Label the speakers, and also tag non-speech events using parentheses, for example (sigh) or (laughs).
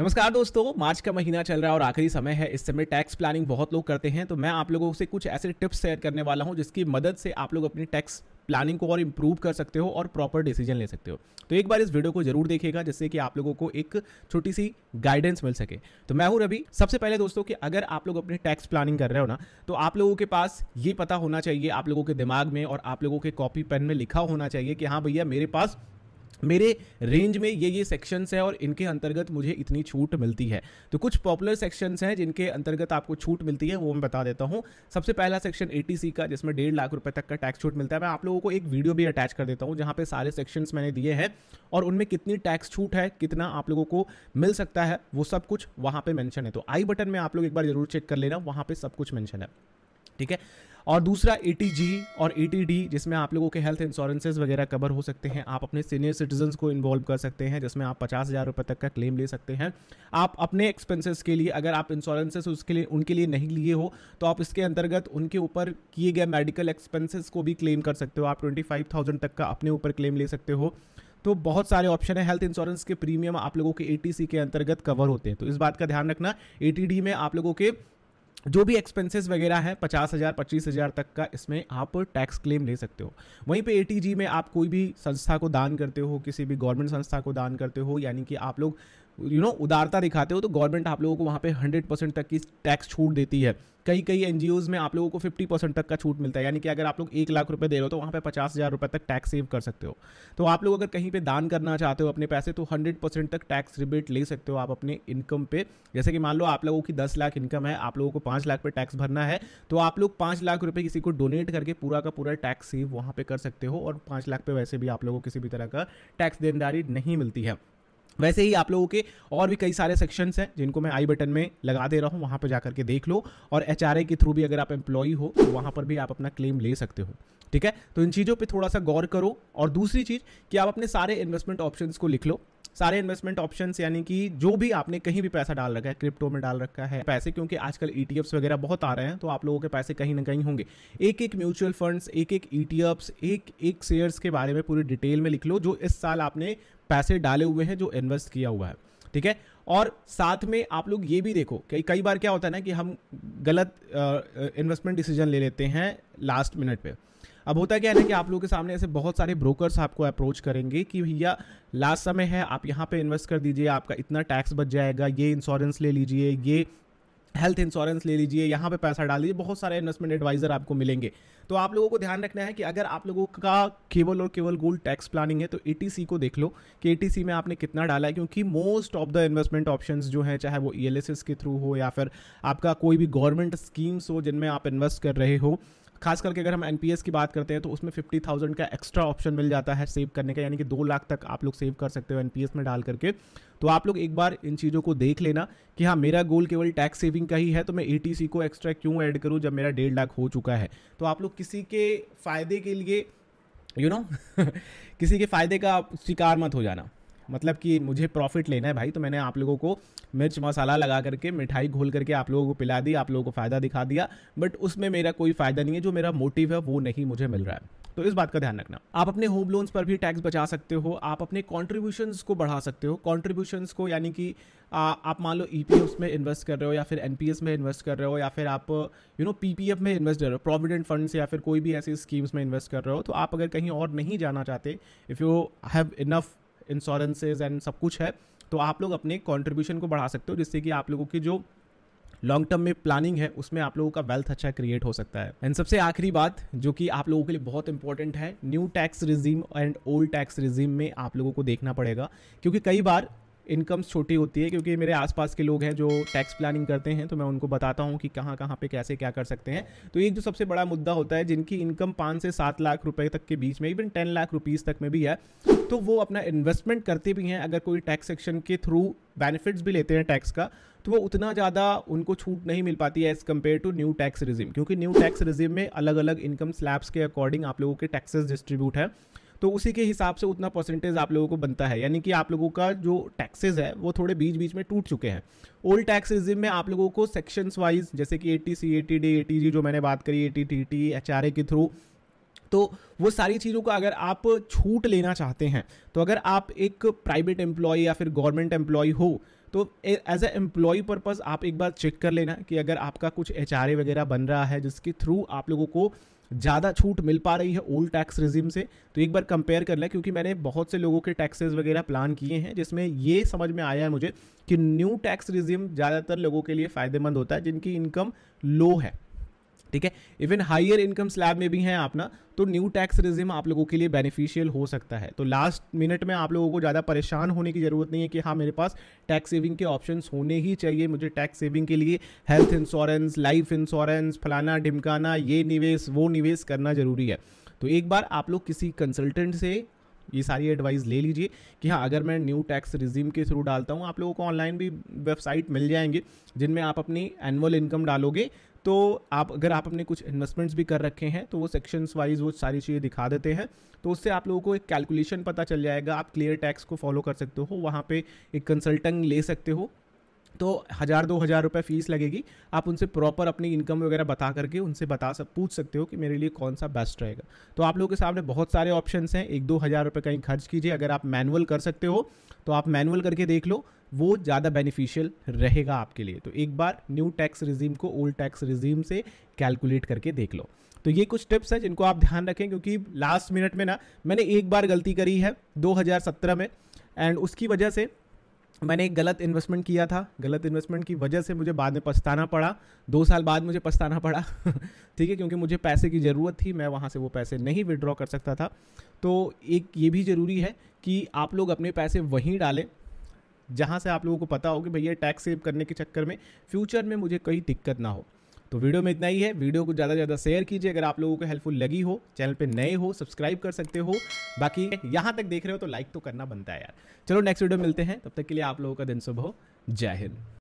Speaker 1: नमस्कार दोस्तों मार्च का महीना चल रहा है और आखिरी समय है इस समय टैक्स प्लानिंग बहुत लोग करते हैं तो मैं आप लोगों से कुछ ऐसे टिप्स शेयर करने वाला हूं जिसकी मदद से आप लोग अपनी टैक्स प्लानिंग को और इम्प्रूव कर सकते हो और प्रॉपर डिसीजन ले सकते हो तो एक बार इस वीडियो को जरूर देखेगा जिससे कि आप लोगों को एक छोटी सी गाइडेंस मिल सके तो मैं हूं रवि सबसे पहले दोस्तों कि अगर आप लोग अपने टैक्स प्लानिंग कर रहे हो ना तो आप लोगों के पास ये पता होना चाहिए आप लोगों के दिमाग में और आप लोगों के कॉपी पेन में लिखा होना चाहिए कि हाँ भैया मेरे पास मेरे रेंज में ये ये सेक्शंस हैं और इनके अंतर्गत मुझे इतनी छूट मिलती है तो कुछ पॉपुलर सेक्शंस हैं जिनके अंतर्गत आपको छूट मिलती है वो मैं बता देता हूँ सबसे पहला सेक्शन ए का जिसमें डेढ़ लाख रुपए तक का टैक्स छूट मिलता है मैं आप लोगों को एक वीडियो भी अटैच कर देता हूँ जहाँ पे सारे सेक्शंस मैंने दिए हैं और उनमें कितनी टैक्स छूट है कितना आप लोगों को मिल सकता है वो सब कुछ वहाँ पर मैंशन है तो आई बटन में आप लोग एक बार जरूर चेक कर लेना वहाँ पर सब कुछ मैंशन है ठीक है और दूसरा ए और ए जिसमें आप लोगों के हेल्थ इंश्योरेंसेज वगैरह कवर हो सकते हैं आप अपने सीनियर सिटीजन को इन्वॉल्व कर सकते हैं जिसमें आप पचास हज़ार रुपये तक का क्लेम ले सकते हैं आप अपने एक्सपेंसेस के लिए अगर आप इंश्योरेंसेस उसके लिए उनके लिए नहीं लिए हो तो आप इसके अंतर्गत उनके ऊपर किए गए मेडिकल एक्सपेंसेस को भी क्लेम कर सकते हो आप ट्वेंटी फाइव थाउजेंड तक का अपने ऊपर क्लेम ले सकते हो तो बहुत सारे ऑप्शन है हेल्थ इंश्योरेंस के प्रीमियम आप लोगों के ए के अंतर्गत कवर होते हैं तो इस बात का ध्यान रखना ए में आप लोगों के जो भी एक्सपेंसेस वगैरह है पचास हज़ार पच्चीस हज़ार तक का इसमें आप टैक्स क्लेम ले सकते हो वहीं पे ए में आप कोई भी संस्था को दान करते हो किसी भी गवर्नमेंट संस्था को दान करते हो यानी कि आप लोग यू नो उदारता दिखाते हो तो गवर्नमेंट आप लोगों को वहाँ पे हंड्रेड परसेंट तक की टैक्स छूट देती है कई कई एन में आप लोगों को फिफ्टी परसेंट तक का छूट मिलता है यानी कि अगर आप लोग एक लाख रुपये दे रहे हो तो वहाँ पे पचास हज़ार रुपये तक टैक्स सेव कर सकते हो तो आप लोग अगर कहीं पे दान करना चाहते हो अपने पैसे तो हंड्रेड परसेंट तक टैक्स रिबेट ले सकते हो आप अपने इनकम पे जैसे कि मान लो आप लोगों की दस लाख इनकम है आप लोगों को पाँच लाख पर टैक्स भरना है तो आप लोग पाँच लाख रुपये किसी को डोनेट करके पूरा का पूरा टैक्स सेव वहाँ पर कर सकते हो और पाँच लाख पे वैसे भी आप लोगों को किसी भी तरह का टैक्स देनदारी नहीं मिलती है वैसे ही आप लोगों के और भी कई सारे सेक्शंस हैं जिनको मैं आई बटन में लगा दे रहा हूँ वहाँ पर जाकर के देख लो और एच के थ्रू भी अगर आप एम्प्लॉई हो तो वहाँ पर भी आप अपना क्लेम ले सकते हो ठीक है तो इन चीज़ों पे थोड़ा सा गौर करो और दूसरी चीज़ कि आप अपने सारे इन्वेस्टमेंट ऑप्शंस को लिख लो सारे इन्वेस्टमेंट ऑप्शन यानी कि जो भी आपने कहीं भी पैसा डाल रखा है क्रिप्टो में डाल रखा है पैसे क्योंकि आजकल ई e वगैरह बहुत आ रहे हैं तो आप लोगों के पैसे कहीं ना कहीं होंगे एक एक म्यूचुअल फंड्स एक एक ई एक एक शेयर्स के बारे में पूरी डिटेल में लिख लो जो इस साल आपने पैसे डाले हुए हैं जो इन्वेस्ट किया हुआ है ठीक है और साथ में आप लोग ये भी देखो कि कई बार क्या होता है ना कि हम गलत इन्वेस्टमेंट डिसीजन ले लेते हैं लास्ट मिनट पे अब होता क्या है ना कि आप लोगों के सामने ऐसे बहुत सारे ब्रोकर्स आपको अप्रोच करेंगे कि भैया लास्ट समय है आप यहाँ पे इन्वेस्ट कर दीजिए आपका इतना टैक्स बच जाएगा ये इंश्योरेंस ले लीजिए ये हेल्थ इंश्योरेंस ले लीजिए यहाँ पे पैसा डाल दीजिए बहुत सारे इन्वेस्टमेंट एडवाइज़र आपको मिलेंगे तो आप लोगों को ध्यान रखना है कि अगर आप लोगों का केवल और केवल गोल्ड टैक्स प्लानिंग है तो ए को देख लो कि ए में आपने कितना डाला है क्योंकि most of the investment option जो हैं चाहे वो ई e के थ्रू हो या फिर आपका कोई भी गवर्नमेंट स्कीम्स हो जिनमें आप इन्वेस्ट कर रहे हो खास करके अगर हम एन की बात करते हैं तो उसमें फिफ्टी थाउजेंड का एक्स्ट्रा ऑप्शन मिल जाता है सेव करने का यानी कि दो लाख तक आप लोग सेव कर सकते हो एन में डाल करके तो आप लोग एक बार इन चीज़ों को देख लेना कि हाँ मेरा गोल केवल टैक्स सेविंग का ही है तो मैं ए को एक्स्ट्रा क्यों ऐड करूँ जब मेरा डेढ़ लाख हो चुका है तो आप लोग किसी के फ़ायदे के लिए यू you नो know? (laughs) किसी के फ़ायदे का शिकार मत हो जाना मतलब कि मुझे प्रॉफिट लेना है भाई तो मैंने आप लोगों को मिर्च मसाला लगा करके मिठाई घोल करके आप लोगों को पिला दी आप लोगों को फ़ायदा दिखा दिया बट उसमें मेरा कोई फ़ायदा नहीं है जो मेरा मोटिव है वो नहीं मुझे मिल रहा है तो इस बात का ध्यान रखना आप अपने होम लोन्स पर भी टैक्स बचा सकते हो आप अपने कॉन्ट्रीब्यूशंस को बढ़ा सकते हो कॉन्ट्रीब्यूशंस को यानी कि आप मान लो ई e में इन्वेस्ट कर रहे हो या फिर एन में इन्वेस्ट कर रहे हो या फिर आप यू नो पी में इन्वेस्ट कर रहे हो प्रोविडेंट फंड्स या फिर कोई भी ऐसी स्कीम्स में इन्वेस्ट कर रहे हो तो आप अगर कहीं और नहीं जाना चाहते if you have enough insurances and सब कुछ है तो आप लोग अपने कॉन्ट्रीब्यूशन को बढ़ा सकते हो जिससे कि आप लोगों की जो लॉन्ग टर्म में प्लानिंग है उसमें आप लोगों का वेल्थ अच्छा क्रिएट हो सकता है एंड सबसे आखिरी बात जो कि आप लोगों के लिए बहुत इंपॉर्टेंट है new tax regime and old tax regime में आप लोगों को देखना पड़ेगा क्योंकि कई बार इनकम छोटी होती है क्योंकि मेरे आसपास के लोग हैं जो टैक्स प्लानिंग करते हैं तो मैं उनको बताता हूँ कि कहाँ कहाँ पे कैसे क्या कर सकते हैं तो एक जो सबसे बड़ा मुद्दा होता है जिनकी इनकम पाँच से सात लाख रुपए तक के बीच में इवन टेन लाख रुपीज़ तक में भी है तो वो अपना इन्वेस्टमेंट करते भी हैं अगर कोई टैक्स सेक्शन के थ्रू बेनिफिट्स भी लेते हैं टैक्स का तो वो उतना ज़्यादा उनको छूट नहीं मिल पाती है as compare to new tax regime क्योंकि न्यू टैक्स रिजिम में अलग अलग इनकम स्लैब्स के अकॉर्डिंग आप लोगों के टैक्सेस डिस्ट्रीब्यूट हैं तो उसी के हिसाब से उतना परसेंटेज आप लोगों को बनता है यानी कि आप लोगों का जो टैक्सेज है वो थोड़े बीच बीच में टूट चुके हैं ओल्ड टैक्स रिजिम में आप लोगों को सेक्शंस वाइज जैसे कि eighty C eighty D eighty G जो मैंने बात करी eighty T T H R A के थ्रू तो वो सारी चीज़ों का अगर आप छूट लेना चाहते हैं तो अगर आप एक प्राइवेट एम्प्लॉय या फिर गवर्नमेंट एम्प्लॉय हो तो एज ए एम्प्लॉय पर्पज़ आप एक बार चेक कर लेना कि अगर आपका कुछ एच वगैरह बन रहा है जिसके थ्रू आप लोगों को ज़्यादा छूट मिल पा रही है ओल्ड टैक्स रिजिम से तो एक बार कंपेयर कर लें क्योंकि मैंने बहुत से लोगों के टैक्सेस वगैरह प्लान किए हैं जिसमें ये समझ में आया है मुझे कि न्यू टैक्स रिजिम ज़्यादातर लोगों के लिए फ़ायदेमंद होता है जिनकी इनकम लो है ठीक है इवन हाइयर इनकम स्लैब में भी हैं आप ना तो न्यू टैक्स रिजिम आप लोगों के लिए बेनिफिशियल हो सकता है तो लास्ट मिनट में आप लोगों को ज़्यादा परेशान होने की ज़रूरत नहीं है कि हाँ मेरे पास टैक्स सेविंग के ऑप्शन होने ही चाहिए मुझे टैक्स सेविंग के लिए हेल्थ इंश्योरेंस लाइफ इंश्योरेंस फलाना ढिमकाना ये निवेश वो निवेश करना ज़रूरी है तो एक बार आप लोग किसी कंसल्टेंट से ये सारी एडवाइस ले लीजिए कि हाँ अगर मैं न्यू टैक्स रिज्यूम के थ्रू डालता हूँ आप लोगों को ऑनलाइन भी वेबसाइट मिल जाएंगे जिनमें आप अपनी एनुअल इनकम डालोगे तो आप अगर आप अपने कुछ इन्वेस्टमेंट्स भी कर रखे हैं तो वो सेक्शंस वाइज वो सारी चीज़ें दिखा देते हैं तो उससे आप लोगों को एक कैलकुलेशन पता चल जाएगा आप क्लियर टैक्स को फॉलो कर सकते हो वहाँ पे एक कंसल्टेंट ले सकते हो तो हज़ार दो हज़ार रुपये फ़ीस लगेगी आप उनसे प्रॉपर अपनी इनकम वगैरह बता करके उनसे बता सक पूछ सकते हो कि मेरे लिए कौन सा बेस्ट रहेगा तो आप लोगों के सामने बहुत सारे ऑप्शन हैं एक दो हज़ार रुपये कहीं खर्च कीजिए अगर आप मैनुअल कर सकते हो तो आप मैनुअल करके देख लो वो ज़्यादा बेनिफिशियल रहेगा आपके लिए तो एक बार न्यू टैक्स रिजीम को ओल्ड टैक्स रिजीम से कैलकुलेट करके देख लो तो ये कुछ टिप्स हैं जिनको आप ध्यान रखें क्योंकि लास्ट मिनट में ना मैंने एक बार गलती करी है 2017 में एंड उसकी वजह से मैंने एक गलत इन्वेस्टमेंट किया था गलत इन्वेस्टमेंट की वजह से मुझे बाद में पछताना पड़ा दो साल बाद मुझे पछताना पड़ा (laughs) ठीक है क्योंकि मुझे पैसे की ज़रूरत थी मैं वहाँ से वो पैसे नहीं विड्रॉ कर सकता था तो एक ये भी ज़रूरी है कि आप लोग अपने पैसे वहीं डालें जहाँ से आप लोगों को पता हो कि भैया टैक्स सेव करने के चक्कर में फ्यूचर में मुझे कोई दिक्कत ना हो तो वीडियो में इतना ही है वीडियो को ज़्यादा से ज़्यादा शेयर कीजिए अगर आप लोगों को हेल्पफुल लगी हो चैनल पे नए हो सब्सक्राइब कर सकते हो बाकी यहाँ तक देख रहे हो तो लाइक तो करना बनता है यार चलो नेक्स्ट वीडियो मिलते हैं तब तक के लिए आप लोगों का दिन शुभ हो जय हिंद